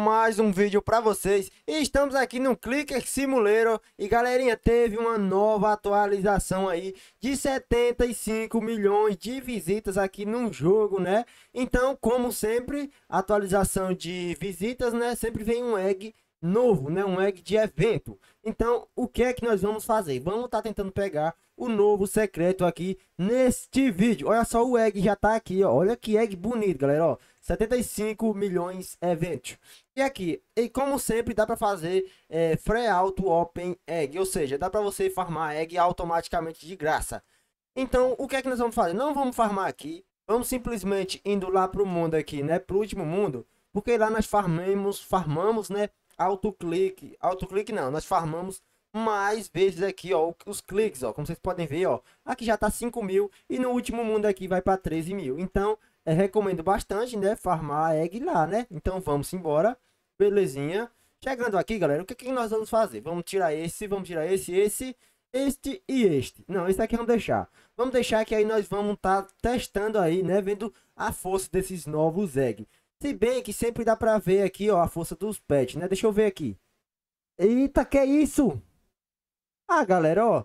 mais um vídeo para vocês e estamos aqui no Clicker Simulator e galerinha teve uma nova atualização aí de 75 milhões de visitas aqui no jogo né então como sempre atualização de visitas né sempre vem um egg novo né um egg de evento então o que é que nós vamos fazer vamos estar tá tentando pegar o novo secreto aqui neste vídeo olha só o egg já tá aqui ó. olha que egg bonito galera ó 75 milhões evento e aqui, e como sempre, dá para fazer é, free auto open egg, ou seja, dá para você farmar egg automaticamente de graça. Então, o que é que nós vamos fazer? Não vamos farmar aqui, vamos simplesmente indo lá para o mundo aqui, né, para o último mundo, porque lá nós farmamos, farmamos, né, auto clique não, nós farmamos mais vezes aqui, ó, os cliques, ó, como vocês podem ver, ó, aqui já tá 5 mil e no último mundo aqui vai para 13 mil. Então, é, recomendo bastante, né? Farmar egg lá, né? Então vamos embora. Belezinha. Chegando aqui, galera, o que, que nós vamos fazer? Vamos tirar esse, vamos tirar esse, esse, este e este. Não, esse aqui vamos deixar. Vamos deixar que aí nós vamos estar tá testando aí, né? Vendo a força desses novos eggs. Se bem que sempre dá pra ver aqui, ó, a força dos pets, né? Deixa eu ver aqui. Eita, que é isso? Ah, galera, ó.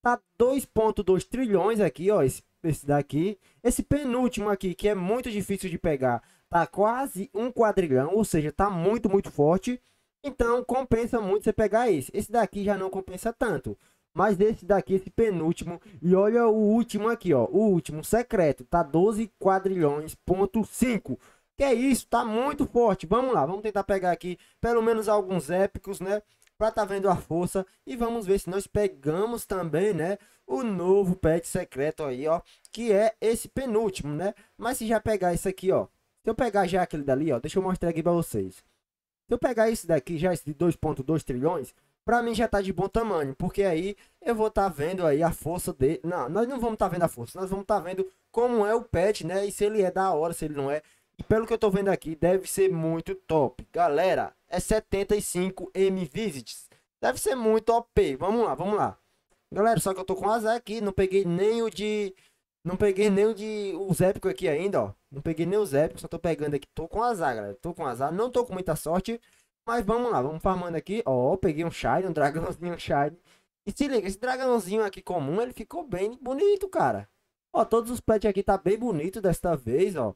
Tá 2.2 trilhões aqui, ó. Esse esse daqui. Esse penúltimo aqui, que é muito difícil de pegar, tá quase um quadrilhão, ou seja, tá muito, muito forte. Então, compensa muito você pegar esse. Esse daqui já não compensa tanto. Mas desse daqui, esse penúltimo. E olha o último aqui, ó. O último secreto. Tá 12 quadrilhões, ponto 5. Que é isso, tá muito forte. Vamos lá, vamos tentar pegar aqui pelo menos alguns épicos, né? Pra tá vendo a força. E vamos ver se nós pegamos também, né? O novo pet secreto aí, ó. Que é esse penúltimo, né? Mas se já pegar isso aqui, ó. Se eu pegar já aquele dali, ó. Deixa eu mostrar aqui pra vocês. Se eu pegar esse daqui, já esse de 2.2 trilhões para mim já tá de bom tamanho, porque aí eu vou tá vendo aí a força dele. Não, nós não vamos tá vendo a força, nós vamos tá vendo como é o pet, né? E se ele é da hora, se ele não é pelo que eu tô vendo aqui, deve ser muito top. Galera, é 75 M visits. Deve ser muito OP. Vamos lá, vamos lá. Galera, só que eu tô com azar aqui. Não peguei nem o de... Não peguei nem o de... Os épicos aqui ainda, ó. Não peguei nem os épicos. Só tô pegando aqui. Tô com azar, galera. Tô com azar. Não tô com muita sorte. Mas vamos lá. Vamos farmando aqui. Ó, peguei um Shine. Um dragãozinho Shine. E se liga. Esse dragãozinho aqui comum, ele ficou bem bonito, cara. Ó, todos os pets aqui tá bem bonito desta vez, ó.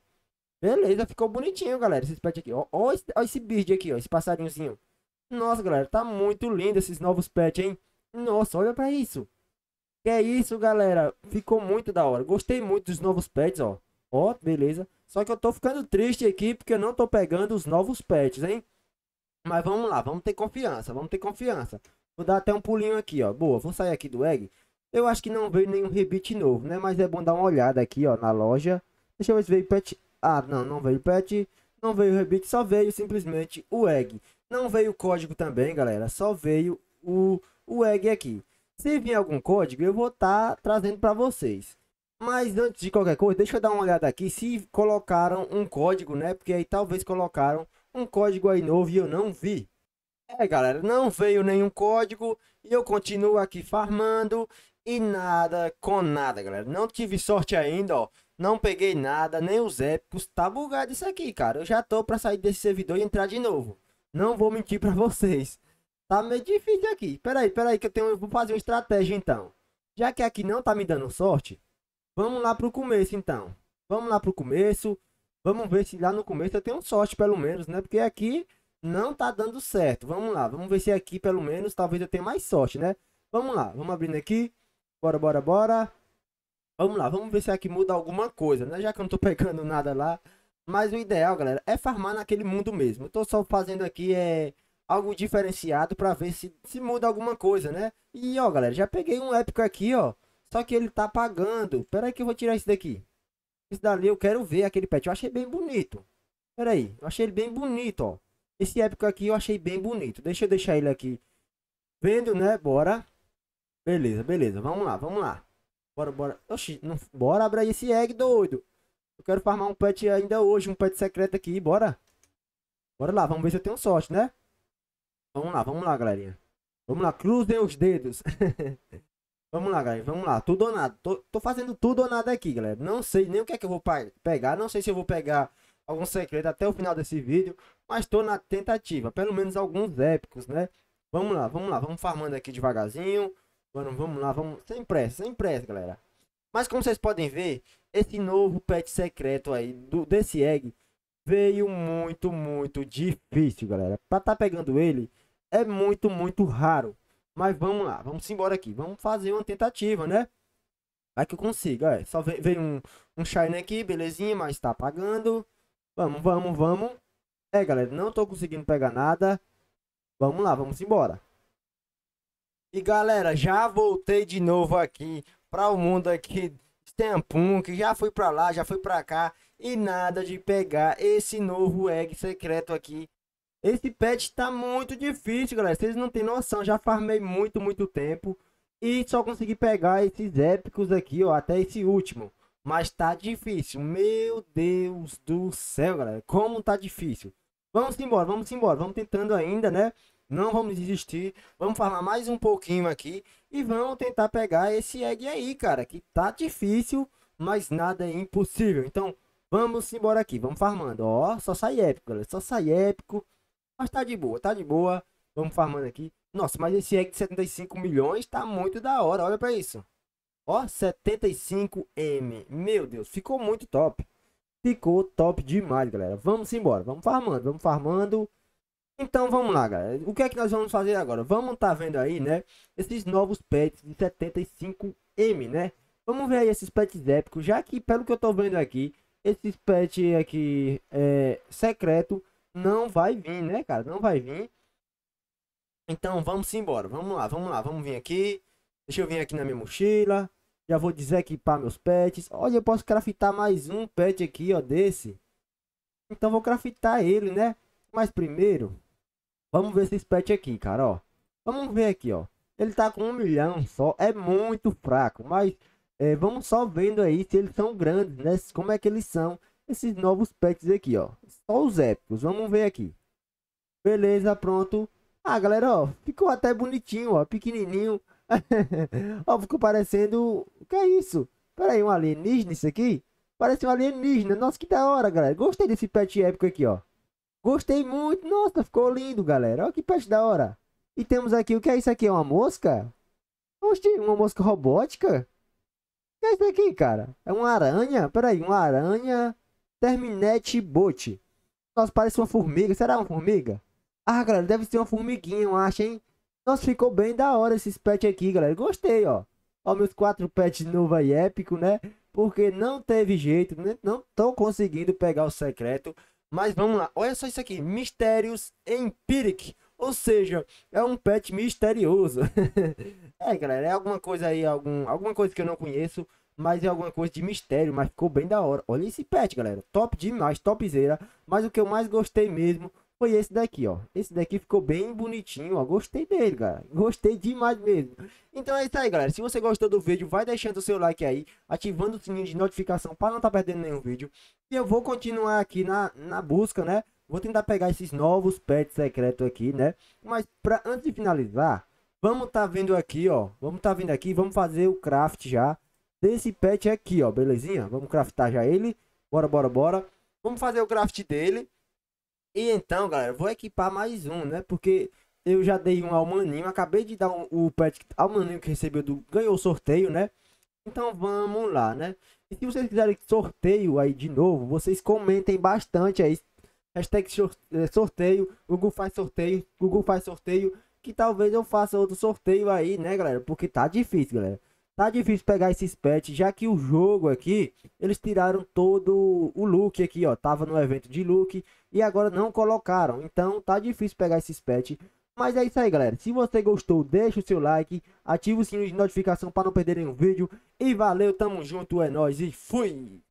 Beleza, ficou bonitinho, galera. Esse pet aqui, ó. Ó esse, ó esse bird aqui, ó. Esse passarinhozinho. Nossa, galera, tá muito lindo esses novos pets, hein? Nossa, olha pra isso. Que é isso, galera. Ficou muito da hora. Gostei muito dos novos pets, ó. Ó, beleza. Só que eu tô ficando triste aqui porque eu não tô pegando os novos pets, hein? Mas vamos lá, vamos ter confiança, vamos ter confiança. Vou dar até um pulinho aqui, ó. Boa, vou sair aqui do egg. Eu acho que não veio nenhum rebite novo, né? Mas é bom dar uma olhada aqui, ó, na loja. Deixa eu ver se veio pet ah, não, não veio patch, não veio rebite, só veio simplesmente o egg. Não veio o código também, galera, só veio o, o egg aqui. Se vir algum código, eu vou estar tá trazendo para vocês. Mas antes de qualquer coisa, deixa eu dar uma olhada aqui se colocaram um código, né? Porque aí talvez colocaram um código aí novo e eu não vi. É, galera, não veio nenhum código e eu continuo aqui farmando e nada com nada, galera. Não tive sorte ainda, ó. Não peguei nada, nem os épicos. Tá bugado isso aqui, cara. Eu já tô pra sair desse servidor e entrar de novo. Não vou mentir pra vocês. Tá meio difícil aqui. Peraí, peraí, que eu tenho. vou fazer uma estratégia então. Já que aqui não tá me dando sorte, vamos lá pro começo então. Vamos lá pro começo. Vamos ver se lá no começo eu tenho sorte, pelo menos, né? Porque aqui não tá dando certo. Vamos lá, vamos ver se aqui, pelo menos, talvez eu tenha mais sorte, né? Vamos lá, vamos abrindo aqui. Bora, bora, bora. Vamos lá, vamos ver se aqui muda alguma coisa, né? Já que eu não tô pegando nada lá. Mas o ideal, galera, é farmar naquele mundo mesmo. Eu tô só fazendo aqui é algo diferenciado para ver se, se muda alguma coisa, né? E ó, galera, já peguei um épico aqui, ó. Só que ele tá pagando. Pera aí que eu vou tirar esse daqui. Esse dali eu quero ver aquele pet. Eu achei bem bonito. Pera aí, eu achei ele bem bonito, ó. Esse épico aqui eu achei bem bonito. Deixa eu deixar ele aqui. Vendo, né? Bora. Beleza, beleza. Vamos lá, vamos lá. Bora, bora. Oxi, não... bora abrir esse egg, doido. Eu quero farmar um pet ainda hoje, um pet secreto aqui, bora. Bora lá, vamos ver se eu tenho sorte, né? Vamos lá, vamos lá, galerinha. Vamos lá, cruzem os dedos. vamos lá, galera, vamos lá. Tudo ou nada. Tô, tô, fazendo tudo ou nada aqui, galera. Não sei nem o que é que eu vou pegar. Não sei se eu vou pegar algum secreto até o final desse vídeo. Mas tô na tentativa. Pelo menos alguns épicos, né? Vamos lá, vamos lá. Vamos farmando aqui devagarzinho. Mano, vamos lá, vamos. Sem pressa, sem pressa, galera. Mas como vocês podem ver, esse novo pet secreto aí do, desse egg veio muito, muito difícil, galera. Pra tá pegando ele é muito, muito raro. Mas vamos lá, vamos embora aqui. Vamos fazer uma tentativa, né? Vai que eu consigo, é. Só veio, veio um, um Shine aqui, belezinha, mas tá apagando. Vamos, vamos, vamos. É, galera, não tô conseguindo pegar nada. Vamos lá, vamos embora. E galera, já voltei de novo aqui para o mundo aqui Stampunk, que já fui para lá, já fui para cá e nada de pegar esse novo egg secreto aqui. Esse pet tá muito difícil, galera. Vocês não tem noção, já farmei muito, muito tempo e só consegui pegar esses épicos aqui, ó, até esse último. Mas tá difícil. Meu Deus do céu, galera. Como tá difícil. Vamos embora, vamos embora. Vamos tentando ainda, né? Não vamos desistir. Vamos falar mais um pouquinho aqui e vamos tentar pegar esse egg aí, cara, que tá difícil, mas nada é impossível. Então, vamos embora aqui, vamos farmando. Ó, só sai épico, galera, só sai épico. Mas tá de boa, tá de boa. Vamos farmando aqui. Nossa, mas esse egg de 75 milhões tá muito da hora, olha pra isso. Ó, 75M. Meu Deus, ficou muito top. Ficou top demais, galera. Vamos embora, vamos farmando, vamos farmando. Então vamos lá, galera. O que é que nós vamos fazer agora? Vamos estar tá vendo aí, né? Esses novos pets de 75M, né? Vamos ver aí esses pets épicos, já que pelo que eu tô vendo aqui, esses pets aqui é, secreto não vai vir, né, cara? Não vai vir. Então vamos embora. Vamos lá, vamos lá, vamos vir aqui. Deixa eu vir aqui na minha mochila. Já vou desequipar meus pets. Olha, eu posso craftar mais um pet aqui, ó, desse. Então vou craftar ele, né? Mas primeiro, Vamos ver esse pet aqui, cara, ó. Vamos ver aqui, ó. Ele tá com um milhão só. É muito fraco, mas é, vamos só vendo aí se eles são grandes, né? Como é que eles são, esses novos pets aqui, ó. Só os épicos, vamos ver aqui. Beleza, pronto. Ah, galera, ó, ficou até bonitinho, ó, pequenininho. ó, ficou parecendo... O que é isso? Pera aí, um alienígena isso aqui? Parece um alienígena. Nossa, que da hora, galera. Gostei desse pet épico aqui, ó. Gostei muito. Nossa, ficou lindo, galera. Olha que peixe da hora. E temos aqui, o que é isso aqui? É uma mosca? Oxe, uma mosca robótica? O que é isso aqui, cara? É uma aranha? Peraí, uma aranha Terminete Bot. Nossa, parece uma formiga. Será uma formiga? Ah, galera, deve ser uma formiguinha, eu acho, hein? Nossa, ficou bem da hora esses pets aqui, galera. Gostei, ó. Ó, meus quatro pets novo aí, épico, né? Porque não teve jeito, né? Não estão conseguindo pegar o secreto. Mas vamos lá, olha só isso aqui, Mistérios Empiric, ou seja, é um pet misterioso. é, galera, é alguma coisa aí, algum, alguma coisa que eu não conheço, mas é alguma coisa de mistério, mas ficou bem da hora. Olha esse pet, galera, top demais, topzera, mas o que eu mais gostei mesmo foi esse daqui, ó. Esse daqui ficou bem bonitinho, ó. Gostei dele, cara. Gostei demais mesmo. Então é isso aí, galera. Se você gostou do vídeo, vai deixando o seu like aí, ativando o sininho de notificação para não estar tá perdendo nenhum vídeo. E eu vou continuar aqui na, na busca, né? Vou tentar pegar esses novos pets secretos aqui, né? Mas pra, antes de finalizar, vamos tá vendo aqui, ó. Vamos tá vendo aqui, vamos fazer o craft já desse pet aqui, ó. Belezinha? Vamos craftar já ele. Bora, bora, bora. Vamos fazer o craft dele. E então, galera, vou equipar mais um, né? Porque eu já dei um ao Maninho, acabei de dar um, o pet ao Maninho que recebeu do ganhou o sorteio, né? Então vamos lá, né? E se vocês quiserem sorteio aí de novo, vocês comentem bastante aí. Hashtag é, sorteio, Google faz sorteio, Google faz sorteio, que talvez eu faça outro sorteio aí, né, galera? Porque tá difícil, galera. Tá difícil pegar esses pets, já que o jogo aqui, eles tiraram todo o look aqui, ó. Tava no evento de look e agora não colocaram. Então tá difícil pegar esses pets. Mas é isso aí, galera. Se você gostou, deixa o seu like, ativa o sininho de notificação para não perder nenhum vídeo. E valeu, tamo junto, é nóis e fui!